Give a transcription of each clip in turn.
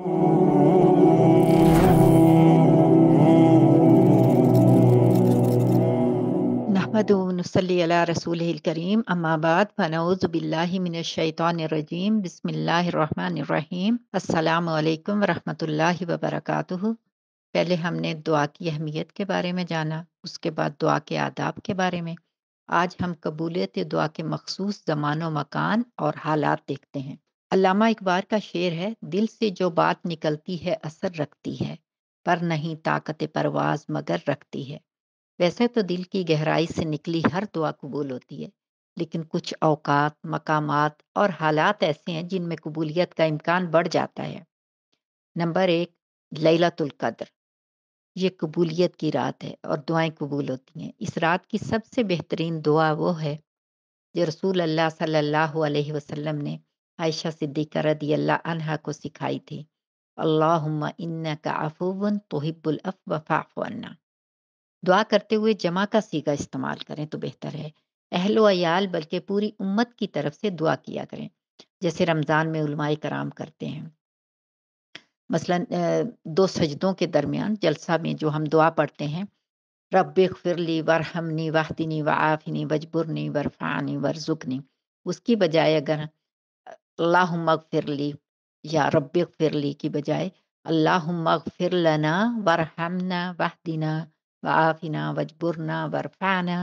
रसूल करीम अम्माबाद फ़नौज़बिल्लिमिनशैतरजीम बसमीम अल्लाम वरहमल वबरक पहले हमने दुआ की अहमियत के बारे में जाना उसके बाद दुआ के आदाब के बारे में आज हम कबूलियत दुआ के मखसूस ज़मानो मकान और हालात देखते हैं अलामा इकबार का शेर है दिल से जो बात निकलती है असर रखती है पर नहीं ताकत परवाज मगर रखती है वैसे तो दिल की गहराई से निकली हर दुआ कबूल होती है लेकिन कुछ अवकात मकामात और हालात ऐसे हैं जिनमें कबूलियत का इम्कान बढ़ जाता है नंबर एक लैलतुल कद्र ये कबूलियत की रात है और दुआएं कबूल होती हैं इस रात की सबसे बेहतरीन दुआ वो है जो रसूल अल्लाह सल्लल्लाहु अलैहि वसल्लम ने आयशा सिद्दीका रदी अल्लाह अनहा को सिखाई थी अल्लाहुम्मा इन्ना का अफूवन तोहिब्बुल फ़ाफ़ु अन्ना दुआ करते हुए जमा का सीगा इस्तेमाल करें तो बेहतर है अहलो अयाल बल्कि पूरी उम्मत की तरफ से दुआ किया करें जैसे रमज़ान में उलमाए कराम करते हैं मसलन दो सजदों के दरमियान जलसा में जो हम दुआ पढ़ते हैं रब फिरली वरहमनी वाहदिनी वाफिनी वजबुरनी वरफ़ानी वरजुकनी उसकी बजाय अगर अल्लाह फिरली या रब फिरली की बजाय अल्लाह फिर लना वरहमना वाहदिना वाफिना वजबुरना वरफाना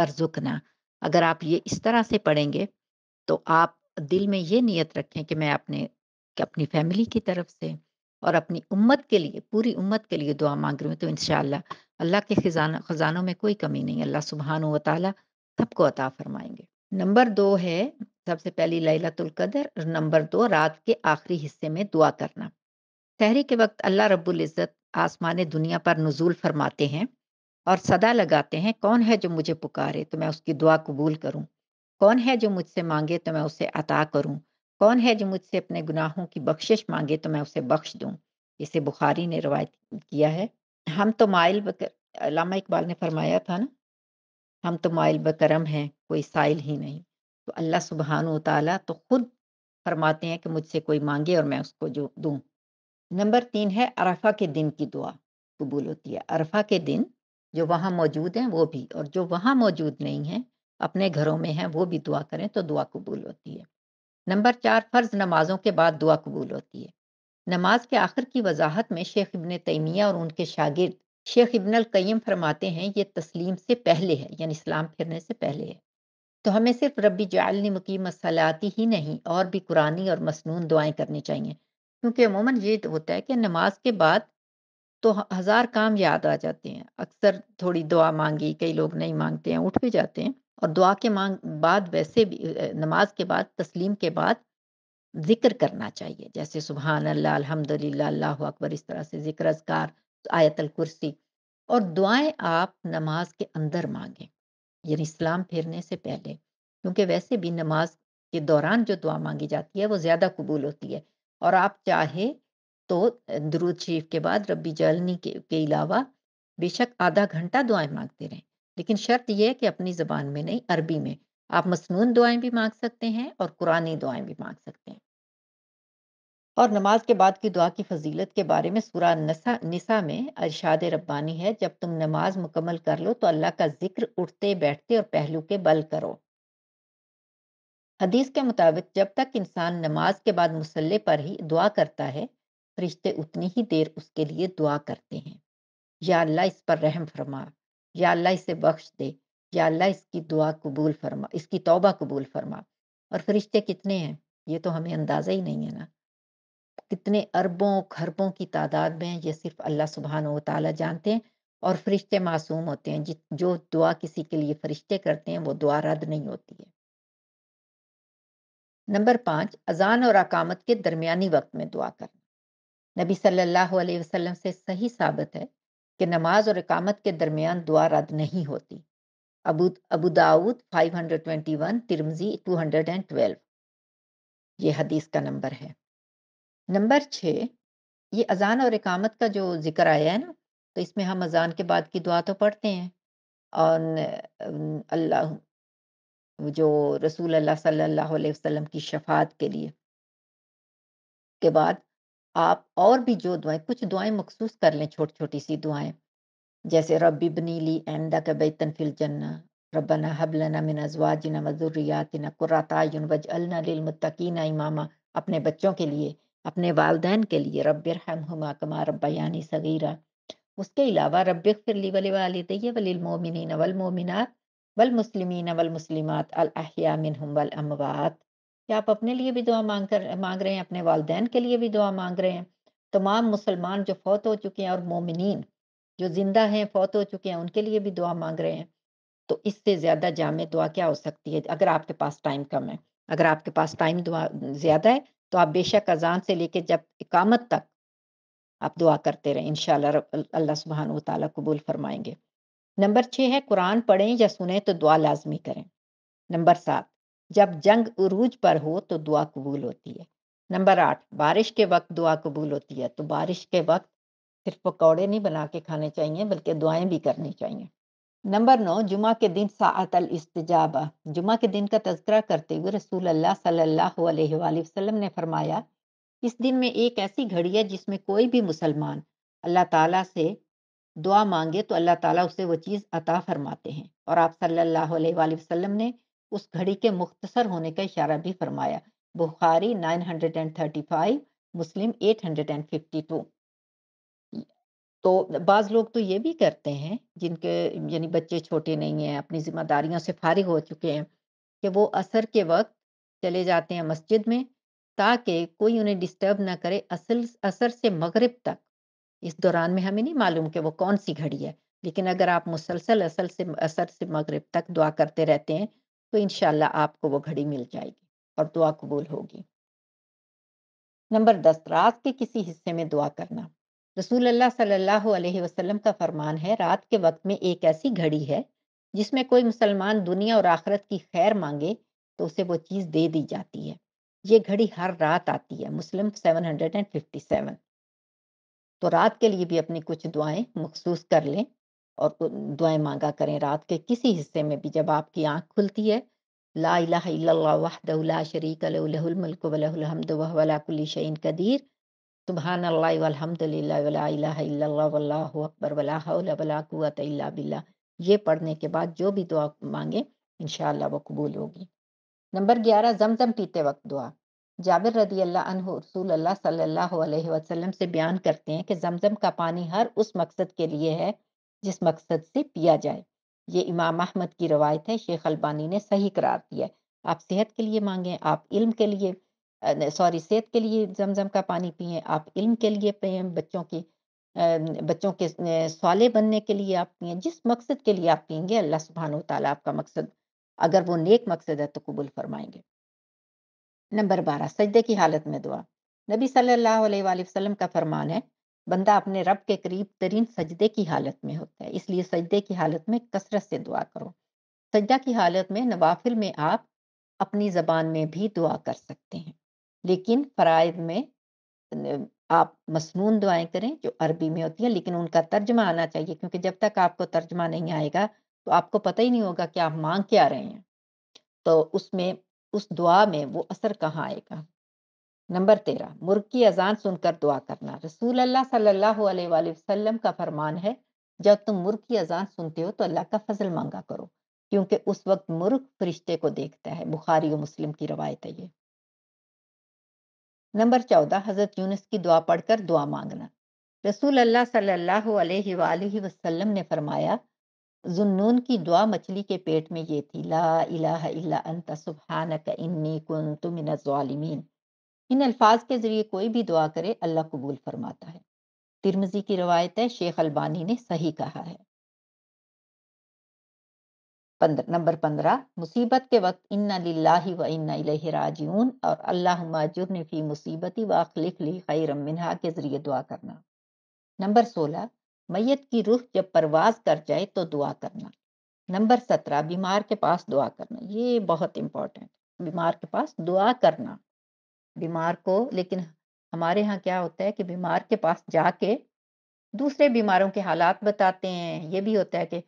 वरजुकना अगर आप ये इस तरह से पढ़ेंगे तो आप दिल में ये नियत रखें कि मैं अपने कि अपनी फैमिली की तरफ से और अपनी उम्मत के लिए पूरी उम्मत के लिए दुआ मांग रही हूँ तो इन अल्लाह के खजाना खजानों में कोई कमी नहीं अल्लाह सुबहान व सबको अता फरमाएंगे नंबर दो है सबसे पहली लैलतुल कदर और नंबर दो रात के आखिरी हिस्से में दुआ करना सहरी के वक्त अल्लाह रब्बुल इज़्ज़त आसमान दुनिया पर नजूल फरमाते हैं और सदा लगाते हैं कौन है जो मुझे पुकारे तो मैं उसकी दुआ कबूल करूं कौन है जो मुझसे मांगे तो मैं उसे अता करूं कौन है जो मुझसे अपने गुनाहों की बख्शिश मांगे तो मैं उसे बख्श दूं इसे बुखारी ने रवायत किया है हम तो माइल बकर अलामा इकबाल ने फरमाया था ना हम तो माइल बकरम हैं कोई साइल ही नहीं तो अल्लाह सुबहान तला तो खुद फरमाते हैं कि मुझसे कोई मांगे और मैं उसको जो दूँ नंबर तीन है अरफा के दिन की दुआ कबूल होती है अरफा के दिन जो वहाँ मौजूद हैं वो भी और जो वहाँ मौजूद नहीं हैं अपने घरों में हैं वो भी दुआ करें तो दुआ कबूल होती है नंबर चार फ़र्ज़ नमाजों के बाद दुआ कबूल होती है नमाज के आखिर की वजाहत में शेख इबन तैमिया और उनके शागिर्द शेख इबन कईम फरमाते हैं ये तस्लीम से पहले है यानी इस्लाम फिरने से पहले है तो हमें सिर्फ रबी जालनी मुकीम सलाती ही नहीं और भी कुरानी और मसनून दुआएं करनी चाहिए क्योंकि अमूमन ये तो होता है कि नमाज के बाद तो हजार काम याद आ जाते हैं अक्सर थोड़ी दुआ मांगी कई लोग नहीं मांगते हैं उठ भी जाते हैं और दुआ के मांग बाद वैसे भी नमाज के बाद तस्लीम के बाद जिक्र करना चाहिए जैसे सुबहान अल्लाह अकबर इस तरह से जिक्र अजगार आयतल कुर्सी और दुआएं आप नमाज के अंदर मांगें यानी इस्लाम फेरने से पहले क्योंकि वैसे भी नमाज के दौरान जो दुआ मांगी जाती है वो ज़्यादा कबूल होती है और आप चाहे तो दरूद शरीफ के बाद रबी जलनी के, के अलावा बेशक आधा घंटा दुआएं मांगते रहें लेकिन शर्त यह है कि अपनी ज़बान में नहीं अरबी में आप मसनून दुआएं भी मांग सकते हैं और कुरानी दुआएं भी मांग सकते हैं और नमाज के बाद की दुआ की फजीलत के बारे में सूरा नसा निसा में अरशाद रब्बानी है जब तुम नमाज मुकम्मल कर लो तो अल्लाह का जिक्र उठते बैठते और पहलू के बल करो हदीस के मुताबिक जब तक इंसान नमाज के बाद मुसल्ले पर ही दुआ करता है फरिश्ते उतनी ही देर उसके लिए दुआ करते हैं या अल्लाह इस पर रहम फरमा या अल्लाह इसे बख्श दे या अल्लाह इसकी दुआ कबूल फरमा इसकी तौबा कबूल फरमा और फरिश्ते कितने हैं ये तो हमें अंदाज़ा ही नहीं है ना कितने अरबों खरबों की तादाद में ये सिर्फ अल्लाह सुबहान तला जानते हैं और फरिश्ते मासूम होते हैं जो दुआ किसी के लिए फरिश्ते करते हैं वो दुआ रद्द नहीं होती है नंबर पाँच अजान और अकामत के दरमियानी वक्त में दुआ करना नबी सल्लल्लाहु अलैहि वसल्लम से सही साबित है कि नमाज और अकामत के दरमियान दुआ रद्द नहीं होती अबू अबू दाऊद 521 तिरमजी 212 ये हदीस का नंबर है नंबर छः ये अज़ान और इकामत का जो ज़िक्र आया है ना तो इसमें हम अज़ान के बाद की दुआ तो पढ़ते हैं और अल्लाह जो रसूल अल्लाह सल्लल्लाहु अलैहि वसल्लम की शफात के लिए के बाद आप और भी जो दुआएं कुछ दुआएं मखसूस कर लें छोटी छोटी सी दुआएं जैसे रबी बनीली एंडा का बैतन फिल जन्ना रबना हबलना मिन अजवाजना वजुर्रियातना कुर्राता वज अलना लिल मुत्तकीना इमामा अपने बच्चों के लिए अपने वालदेन के लिए रब हम कमा यानी सगीरा उसके अलावा रब वल वली वालदय वलिलमोमिन वलमोमिनत वलमुसलिमिन वलमुसलिमात अलहिया वल अमवात क्या आप अपने लिए भी दुआ मांग कर मांग रहे हैं अपने वालदेन के लिए भी दुआ मांग रहे हैं तमाम मुसलमान जो फौत हो चुके हैं और मोमिन जो ज़िंदा हैं फौत हो चुके हैं उनके लिए भी दुआ मांग रहे हैं तो इससे ज़्यादा जाम दुआ क्या हो सकती है अगर आपके पास टाइम कम है अगर आपके पास टाइम दुआ ज़्यादा है तो आप बेशक अजान से लेके जब इकामत तक आप दुआ करते रहें इन अल्लाह सुबहान ताली कबूल फरमाएंगे नंबर छः है कुरान पढ़ें या सुने तो दुआ लाजमी करें नंबर सात जब जंग उरूज पर हो तो दुआ कबूल होती है नंबर आठ बारिश के वक्त दुआ कबूल होती है तो बारिश के वक्त सिर्फ पकौड़े नहीं बना के खाने चाहिए बल्कि दुआएं भी करनी चाहिए नंबर नौ जुमा के दिन सात इस्तजाबा जुमा के दिन का तस्करा करते हुए रसूल अल्लाह सल्लल्लाहु अलैहि वसल्लम ने फरमाया इस दिन में एक ऐसी घड़ी है जिसमें कोई भी मुसलमान अल्लाह ताला से दुआ मांगे तो अल्लाह ताला उसे वो चीज़ अता फरमाते हैं और आप सल्लल्लाहु अलैहि वसल्लम ने उस घड़ी के मुख्तसर होने का इशारा भी फरमाया बुखारी 935 मुस्लिम 852 तो बाज लोग तो ये भी करते हैं जिनके यानी बच्चे छोटे नहीं हैं अपनी जिम्मेदारियों से फारिग हो चुके हैं कि वो असर के वक्त चले जाते हैं मस्जिद में ताकि कोई उन्हें डिस्टर्ब ना करे असल असर से मगरिब तक इस दौरान में हमें नहीं मालूम कि वो कौन सी घड़ी है लेकिन अगर आप मुसलसल असल से असर से मगरिब तक दुआ करते रहते हैं तो इन आपको वो घड़ी मिल जाएगी और दुआ कबूल होगी नंबर दस रात के किसी हिस्से में दुआ करना रसूल अल्लाह सल्लल्लाहु अलैहि वसल्लम का फरमान है रात के वक्त में एक ऐसी घड़ी है जिसमें कोई मुसलमान दुनिया और आखरत की खैर मांगे तो उसे वो चीज़ दे दी जाती है ये घड़ी हर रात आती है मुस्लिम 757 तो रात के लिए भी अपनी कुछ दुआएं मखसूस कर लें और दुआएं मांगा करें रात के किसी हिस्से में भी जब आपकी आंख खुलती है ला इलाहा इल्लल्लाह वहदहु ला शरीक लहु लहुल मुल्क कुल्ली शैइन कदीर सुबहान अल्लाह अलहमदिल्लाह अकबर वला हौला वला कुवत इल्ला बिल्ला ये पढ़ने के बाद जो भी दुआ मांगे इन वो कबूल होगी नंबर ग्यारह जमजम पीते वक्त दुआ जाबिर रदी अल्लाह अनहु रसूल अल्लाह सल्लल्लाहु अलैहि वसल्लम से बयान करते हैं कि जमजम का पानी हर उस मकसद के लिए है जिस मकसद से पिया जाए ये इमाम अहमद की रवायत है शेख अलबानी ने सही करार दिया आप सेहत के लिए मांगें आप इल्म के लिए सॉरी सेहत के लिए जमजम का पानी पिए आप इल्म के लिए पिए बच्चों की बच्चों के सवाले बनने के लिए आप पिए जिस मकसद के लिए आप पियेंगे अल्लाह सुबहान तला आपका मकसद अगर वो नेक मकसद है तो कबूल फरमाएंगे नंबर बारह सजदे की हालत में दुआ नबी सल्लल्लाहु अलैहि का फरमान है बंदा अपने रब के करीब तरीन सजदे की हालत में होता है इसलिए सजदे की हालत में कसरत से दुआ करो सजदा की हालत में नवाफिल में आप अपनी ज़बान में भी दुआ कर सकते हैं लेकिन फ़राइज़ में आप मसनून दुआएं करें जो अरबी में होती हैं लेकिन उनका तर्जमा आना चाहिए क्योंकि जब तक आपको तर्जमा नहीं आएगा तो आपको पता ही नहीं होगा कि आप मांग क्या रहे हैं। तो उसमें उस दुआ में वो असर कहाँ आएगा। नंबर तेरह मुर्ग़ की अज़ान सुनकर दुआ करना। रसूल अल्लाह सल्लल्लाहु अलैहि वसल्लम का फ़रमान है जब तुम मुर्ग़ की अज़ान सुनते हो तो अल्लाह का फ़ज़ल मांगा करो क्योंकि उस वक़्त मुर्ग़ फ़रिश्ते को देखता है। बुखारी और मुस्लिम की रवायत है ये। नंबर चौदह हज़रत यूनस की दुआ पढ़कर दुआ मांगना रसूल अल्लाह सल्लल्लाहु अलैहि वसल्लम ने फरमाया जुन्नून की दुआ मछली के पेट में ये थी ला इलाह इल्ला अंत सुबहानक इन्नी कुंतु मिनज़ालिमीन इन अल्फाज के ज़रिए कोई भी दुआ करे अल्लाह कबूल फरमाता है तिरमजी की रवायत है शेख अलबानी ने सही कहा है पंद्रह नंबर पंद्रह मुसीबत के वक्त इन्ना लिल्लाही व इन्ना इलैहि राजिऊन और अल्लाह जुर्न फी मुसीबती व अखलिक ली खैरम मिनहा के ज़रिए दुआ करना नंबर सोलह मैयत की रूह जब परवाज कर जाए तो दुआ करना नंबर सत्रह बीमार के पास दुआ करना ये बहुत इंपॉर्टेंट बीमार के पास दुआ करना बीमार को लेकिन हमारे यहाँ क्या होता है कि बीमार के पास जाके दूसरे बीमारों के हालात बताते हैं ये भी होता है कि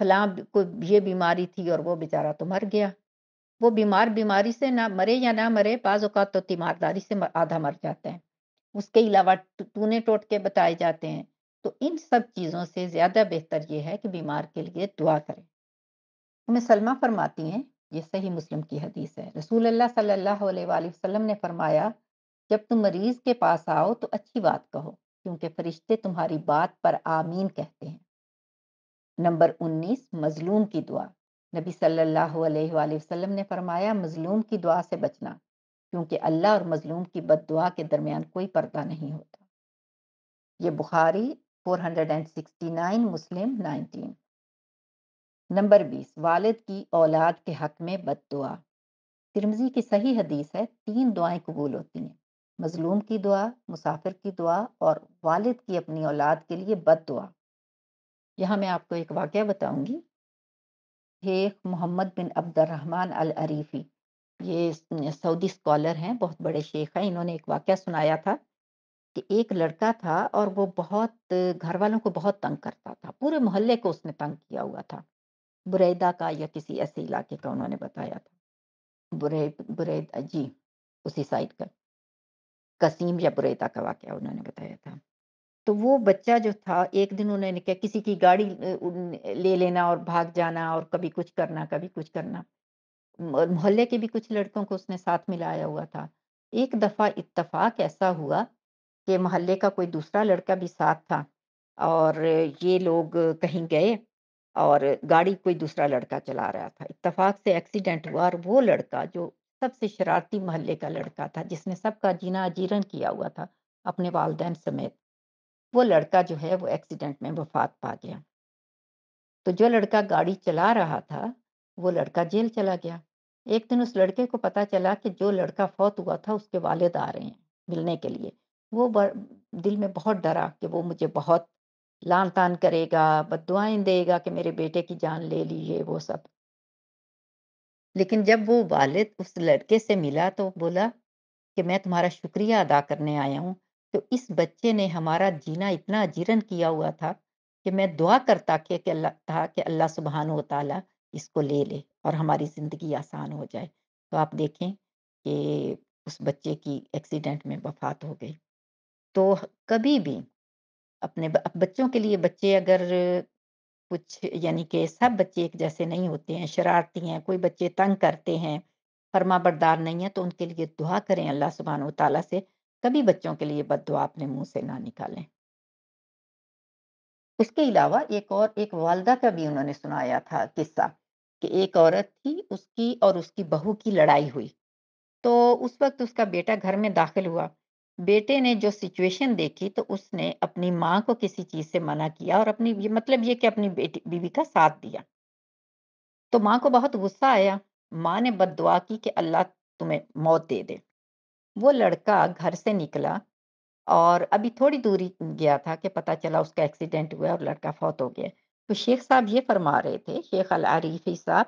फलां को ये बीमारी थी और वो बेचारा तो मर गया वो बीमार बीमारी से ना मरे या ना मरे बाज तो तीमारदारी से आधा मर जाते हैं उसके अलावा टूने टोटके बताए जाते हैं तो इन सब चीज़ों से ज़्यादा बेहतर ये है कि बीमार के लिए दुआ करें हमें सलमा फरमाती हैं ये सही मुस्लिम की हदीस है रसूल अल्लाह सल्लल्लाहु अलैहि वसल्लम ने फरमाया जब तुम मरीज़ के पास आओ तो अच्छी बात कहो क्योंकि फरिश्ते तुम्हारी बात पर आमीन कहते हैं नंबर 19 मजलूम की दुआ नबी सल्लल्लाहु अलैहि वसल्लम ने फरमाया मजलूम की दुआ से बचना क्योंकि अल्लाह और मजलूम की बद दुआ के दरमियान कोई पर्दा नहीं होता ये बुखारी 469 मुस्लिम 19 नंबर 20 वालिद की औलाद के हक में बद दुआ तिरमजी की सही हदीस है तीन दुआएं कबूल होती हैं मजलूम की दुआ मुसाफिर की दुआ और वालिद की अपनी औलाद के लिए बद दुआ यहाँ मैं आपको एक वाक़ बताऊँगी शेख मोहम्मद बिन अब्दुलरहमान अल अरीफी ये सऊदी स्कॉलर हैं बहुत बड़े शेख हैं इन्होंने एक वाक्य सुनाया था कि एक लड़का था और वो बहुत घर वालों को बहुत तंग करता था पूरे मोहल्ले को उसने तंग किया हुआ था बुरैदा का या किसी ऐसे इलाके का उन्होंने बताया था बुरैद बुरैद जी उसी साइड का कसीम या बुरैदा का वाक्य उन्होंने बताया था तो वो बच्चा जो था एक दिन उन्होंने क्या किसी की गाड़ी ले लेना और भाग जाना और कभी कुछ करना कभी कुछ करना और मोहल्ले के भी कुछ लड़कों को उसने साथ मिलाया हुआ था एक दफा इत्तफाक ऐसा हुआ कि मोहल्ले का कोई दूसरा लड़का भी साथ था और ये लोग कहीं गए और गाड़ी कोई दूसरा लड़का चला रहा था इत्तफाक से एक्सीडेंट हुआ और वो लड़का जो सबसे शरारती मोहल्ले का लड़का था जिसने सबका जीना अजीरन किया हुआ था अपने वालदेन समेत वो लड़का जो है वो एक्सीडेंट में वफात पा गया तो जो लड़का गाड़ी चला रहा था वो लड़का जेल चला गया एक दिन उस लड़के को पता चला कि जो लड़का फौत हुआ था उसके वालिद आ रहे हैं मिलने के लिए वो दिल में बहुत डरा कि वो मुझे बहुत लान तान करेगा बदुआएं देगा कि मेरे बेटे की जान ले ली है वो सब लेकिन जब वो वालिद उस लड़के से मिला तो बोला कि मैं तुम्हारा शुक्रिया अदा करने आया हूँ तो इस बच्चे ने हमारा जीना इतना अजीरन किया हुआ था कि मैं दुआ करता कि अल्लाह था कि अल्लाह सुबहान तला इसको ले ले और हमारी ज़िंदगी आसान हो जाए तो आप देखें कि उस बच्चे की एक्सीडेंट में वफात हो गई तो कभी भी अपने बच्चों के लिए बच्चे अगर कुछ यानी कि सब बच्चे एक जैसे नहीं होते हैं शरारती हैं कोई बच्चे तंग करते हैं फर्मा बरदार नहीं है तो उनके लिए दुआ करें अल्लाह सुबहान तला से कभी बच्चों के लिए बद अपने मुंह से ना निकालें इसके अलावा एक और एक वालदा का भी उन्होंने सुनाया था किस्सा कि एक औरत थी उसकी और उसकी बहू की लड़ाई हुई तो उस वक्त उसका बेटा घर में दाखिल हुआ बेटे ने जो सिचुएशन देखी तो उसने अपनी माँ को किसी चीज़ से मना किया और अपनी ये मतलब ये कि अपनी बेटी बीवी का साथ दिया तो माँ को बहुत गुस्सा आया माँ ने दुआ की कि अल्लाह तुम्हें मौत दे दे वो लड़का घर से निकला और अभी थोड़ी दूरी गया था कि पता चला उसका एक्सीडेंट हुआ और लड़का फौत हो गया तो शेख साहब ये फरमा रहे थे शेख अल आरिफी साहब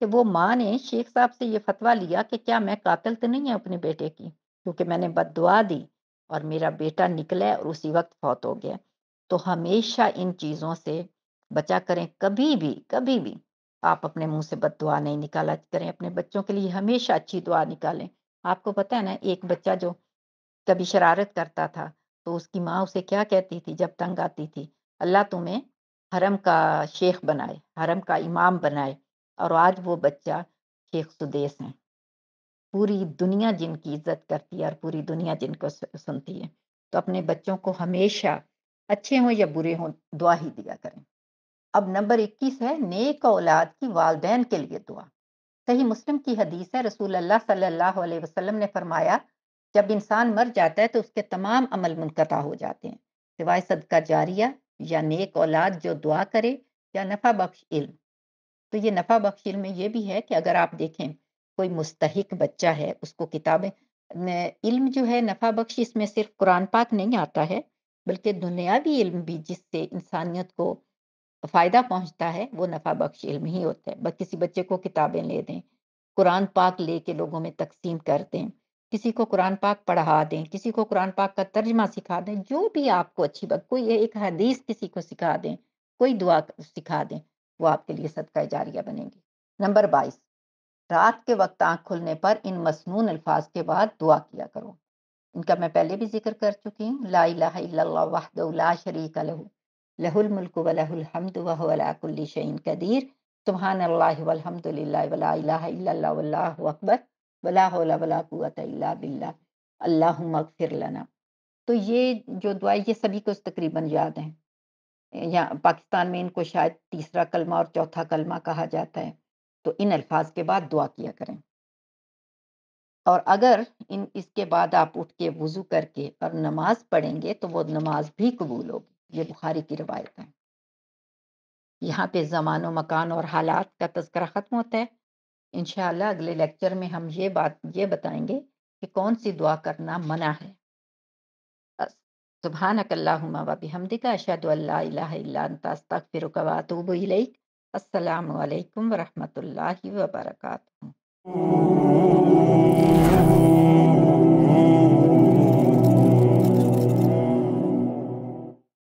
कि वो माँ ने शेख साहब से ये फतवा लिया कि क्या मैं कातिल तो नहीं है अपने बेटे की क्योंकि मैंने बददुआ दी और मेरा बेटा निकला और उसी वक्त फौत हो गया तो हमेशा इन चीज़ों से बचा करें कभी भी कभी भी आप अपने मुंह से बद दुआ नहीं निकाला करें अपने बच्चों के लिए हमेशा अच्छी दुआ निकालें आपको पता है ना एक बच्चा जो कभी शरारत करता था तो उसकी माँ उसे क्या कहती थी जब तंग आती थी अल्लाह तुम्हें हरम का शेख बनाए हरम का इमाम बनाए और आज वो बच्चा शेख सुदेश है पूरी दुनिया जिनकी इज्जत करती है और पूरी दुनिया जिनको सुनती है तो अपने बच्चों को हमेशा अच्छे हों या बुरे हों दुआ ही दिया करें अब नंबर इक्कीस है नेक औलाद की वालदेन के लिए दुआ सही मुस्लिम की हदीस है रसूल अल्लाह सल्लल्लाहु अलैहि वसल्लम ने फरमाया जब इंसान मर जाता है तो उसके तमाम अमल मुनकता हो जाते हैं सिवाय सदका जारिया या नेक औलाद जो दुआ करे या नफ़ा बख्श इल्म तो ये नफ़ा बख्श इल्म में ये भी है कि अगर आप देखें कोई मुस्तहिक बच्चा है उसको किताबें इल्म जो है नफ़ा बख्श इसमें सिर्फ कुरान पाक नहीं आता है बल्कि दुनियावी इल्म भी जिससे इंसानियत को फायदा पहुंचता है वो नफा बख्श इल्म ही होता है बस किसी बच्चे को किताबें ले दें कुरान पाक ले के लोगों में तकसीम कर दें किसी को कुरान पाक पढ़ा दें किसी को कुरान पाक का तर्जमा सिखा दें जो भी आपको अच्छी बात कोई एक हदीस किसी को सिखा दें कोई दुआ सिखा दें वो आपके लिए सदका जारिया बनेगी नंबर बाईस रात के वक्त आँख खुलने पर इन मसनून अल्फाज के बाद दुआ किया करो इनका मैं पहले भी जिक्र कर चुकी हूँ ला शरीक लहू लहुल मुल्क वलहमद कुल्ली शैन कदीर सुबहान अल्लाह वलहमदिल्ला वला अकबर वला वला बिल्लाह अल्लाह मगफिर लना तो ये जो दुआ ये सभी को तकरीबन याद हैं या पाकिस्तान में इनको शायद तीसरा कलमा और चौथा कलमा कहा जाता है तो इन अल्फाज के बाद दुआ किया करें और अगर इन इसके बाद आप उठ के वज़ू करके और नमाज़ पढ़ेंगे तो वो नमाज भी कबूल होगी ये बुखारी की रवायत है यहाँ पे जमानो मकान और हालात का तस्करा ख़त्म होता है इनशाला अगले लेक्चर में हम ये बात ये बताएंगे कि कौन सी दुआ करना मना है सुबहानकल्लाहुम्मा व बिहमदिका अशहदु अल्ला इलाहा इल्ला अंता